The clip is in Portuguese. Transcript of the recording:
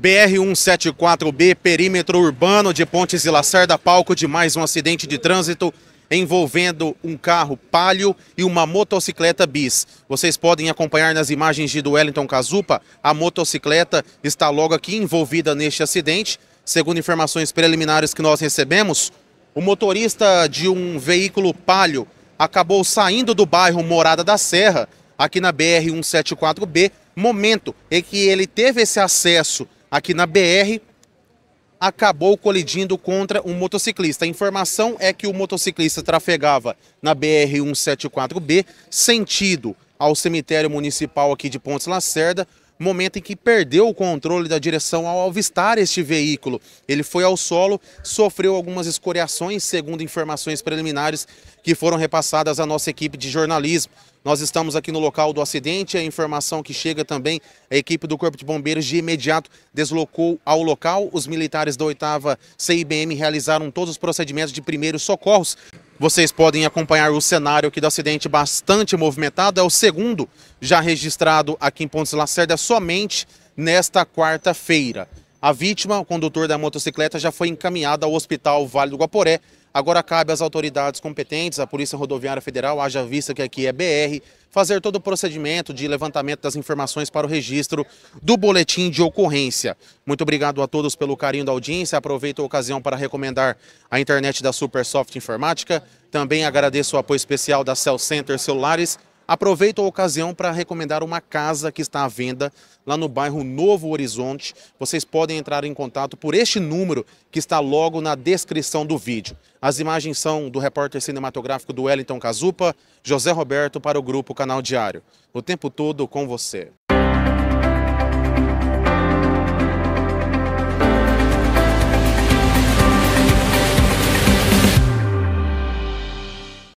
BR-174B, perímetro urbano de Pontes e Lacerda, palco de mais um acidente de trânsito envolvendo um carro palio e uma motocicleta bis. Vocês podem acompanhar nas imagens de do Wellington Cazupa, a motocicleta está logo aqui envolvida neste acidente. Segundo informações preliminares que nós recebemos, o motorista de um veículo palio acabou saindo do bairro Morada da Serra, aqui na BR-174B, momento em que ele teve esse acesso aqui na BR, acabou colidindo contra um motociclista. A informação é que o motociclista trafegava na BR-174B, sentido ao cemitério municipal aqui de Pontes Lacerda, momento em que perdeu o controle da direção ao avistar este veículo. Ele foi ao solo, sofreu algumas escoriações, segundo informações preliminares que foram repassadas à nossa equipe de jornalismo. Nós estamos aqui no local do acidente, a informação que chega também, a equipe do Corpo de Bombeiros de imediato deslocou ao local. Os militares da 8ª CIBM realizaram todos os procedimentos de primeiros socorros. Vocês podem acompanhar o cenário aqui do acidente bastante movimentado. É o segundo já registrado aqui em Pontes Lacerda somente nesta quarta-feira. A vítima, o condutor da motocicleta, já foi encaminhada ao Hospital Vale do Guaporé. Agora cabe às autoridades competentes, à Polícia Rodoviária Federal, haja vista que aqui é BR, fazer todo o procedimento de levantamento das informações para o registro do boletim de ocorrência. Muito obrigado a todos pelo carinho da audiência. Aproveito a ocasião para recomendar a internet da Supersoft Informática. Também agradeço o apoio especial da Cell Center Celulares Aproveito a ocasião para recomendar uma casa que está à venda lá no bairro Novo Horizonte. Vocês podem entrar em contato por este número que está logo na descrição do vídeo. As imagens são do repórter cinematográfico do Wellington Cazupa, José Roberto para o grupo Canal Diário. O tempo todo com você.